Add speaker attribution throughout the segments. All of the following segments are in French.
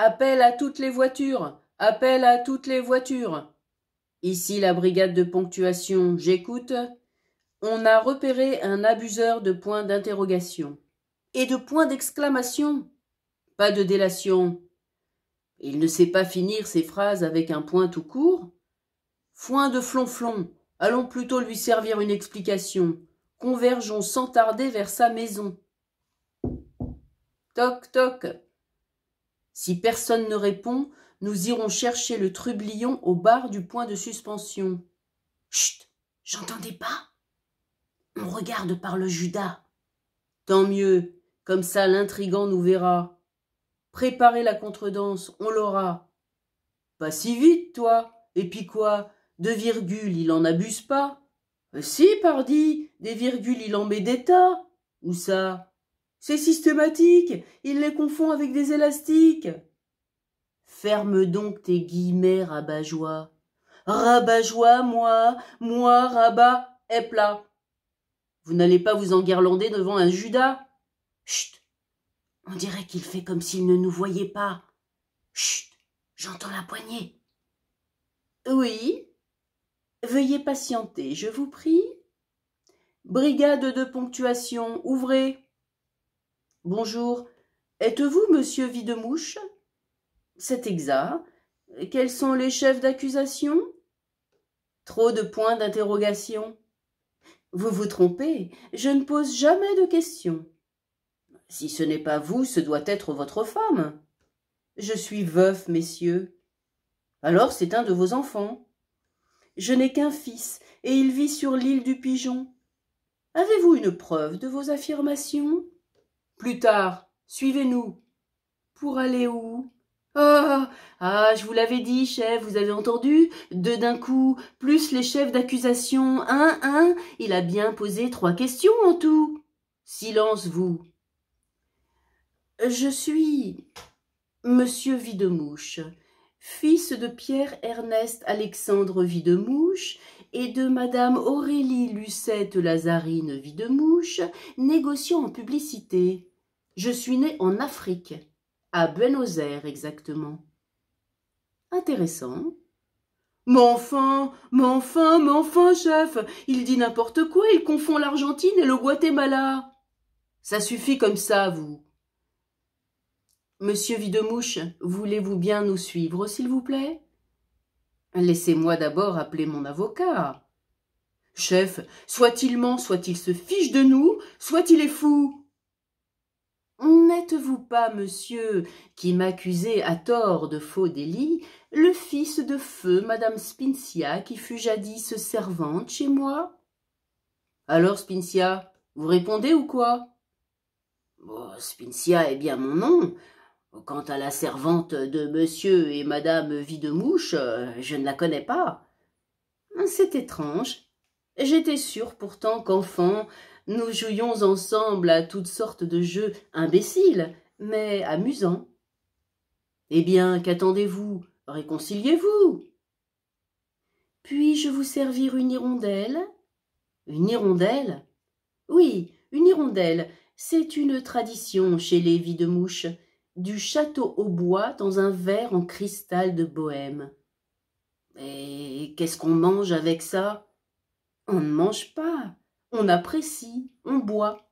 Speaker 1: Appel à toutes les voitures. Appel à toutes les voitures. Ici la brigade de ponctuation, j'écoute. On a repéré un abuseur de points d'interrogation. Et de points d'exclamation. Pas de délation. Il ne sait pas finir ses phrases avec un point tout court. Foin de flonflon. Allons plutôt lui servir une explication. Convergeons sans tarder vers sa maison. Toc toc. Si personne ne répond, nous irons chercher le trublion au bar du point de suspension. Chut J'entendais pas On regarde par le Judas. Tant mieux, comme ça l'intrigant nous verra. Préparez la contredanse, on l'aura. Pas si vite, toi Et puis quoi De virgules, il en abuse pas euh, Si, pardi Des virgules, il en met des tas Où ça c'est systématique. Il les confond avec des élastiques. Ferme donc tes guillemets, rabat-joie. Rabat-joie, moi, moi, rabat, plat. »« Vous n'allez pas vous enguirlander devant un Judas. Chut On dirait qu'il fait comme s'il ne nous voyait pas. Chut J'entends la poignée. Oui Veuillez patienter, je vous prie. Brigade de ponctuation, ouvrez. Bonjour, êtes-vous monsieur Videmouche C'est exact. Quels sont les chefs d'accusation Trop de points d'interrogation. Vous vous trompez, je ne pose jamais de questions. Si ce n'est pas vous, ce doit être votre femme. Je suis veuf, messieurs. Alors c'est un de vos enfants. Je n'ai qu'un fils, et il vit sur l'île du Pigeon. Avez-vous une preuve de vos affirmations plus tard, suivez-nous. Pour aller où Oh Ah, je vous l'avais dit, chef, vous avez entendu Deux d'un coup, plus les chefs d'accusation, un, un, il a bien posé trois questions en tout. Silence, vous. Je suis Monsieur Videmouche, fils de Pierre-Ernest Alexandre Videmouche et de Madame Aurélie Lucette Lazarine Videmouche, négociant en publicité. Je suis né en Afrique, à Buenos Aires exactement. Intéressant. Mais enfin, mais enfin, mais enfin, chef, il dit n'importe quoi, il confond l'Argentine et le Guatemala. Ça suffit comme ça, vous. Monsieur Videmouche, voulez-vous bien nous suivre, s'il vous plaît Laissez-moi d'abord appeler mon avocat. Chef, soit il ment, soit il se fiche de nous, soit il est fou n'êtes-vous pas, monsieur, qui m'accusait à tort de faux délits, le fils de feu, madame Spincia, qui fut jadis servante chez moi ?»« Alors, Spincia, vous répondez ou quoi ?»« spinzia oh, Spincia est bien mon nom. Quant à la servante de monsieur et madame Videmouche, je ne la connais pas. » C'est étrange. J'étais sûre pourtant qu'enfant nous jouions ensemble à toutes sortes de jeux imbéciles, mais amusants. Eh bien, qu'attendez-vous Réconciliez-vous Puis-je vous servir une hirondelle Une hirondelle Oui, une hirondelle. C'est une tradition chez les vies de mouches du château au bois dans un verre en cristal de bohème. Et qu'est-ce qu'on mange avec ça On ne mange pas on apprécie, on boit.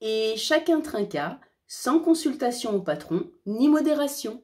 Speaker 1: Et chacun trinqua, sans consultation au patron, ni modération.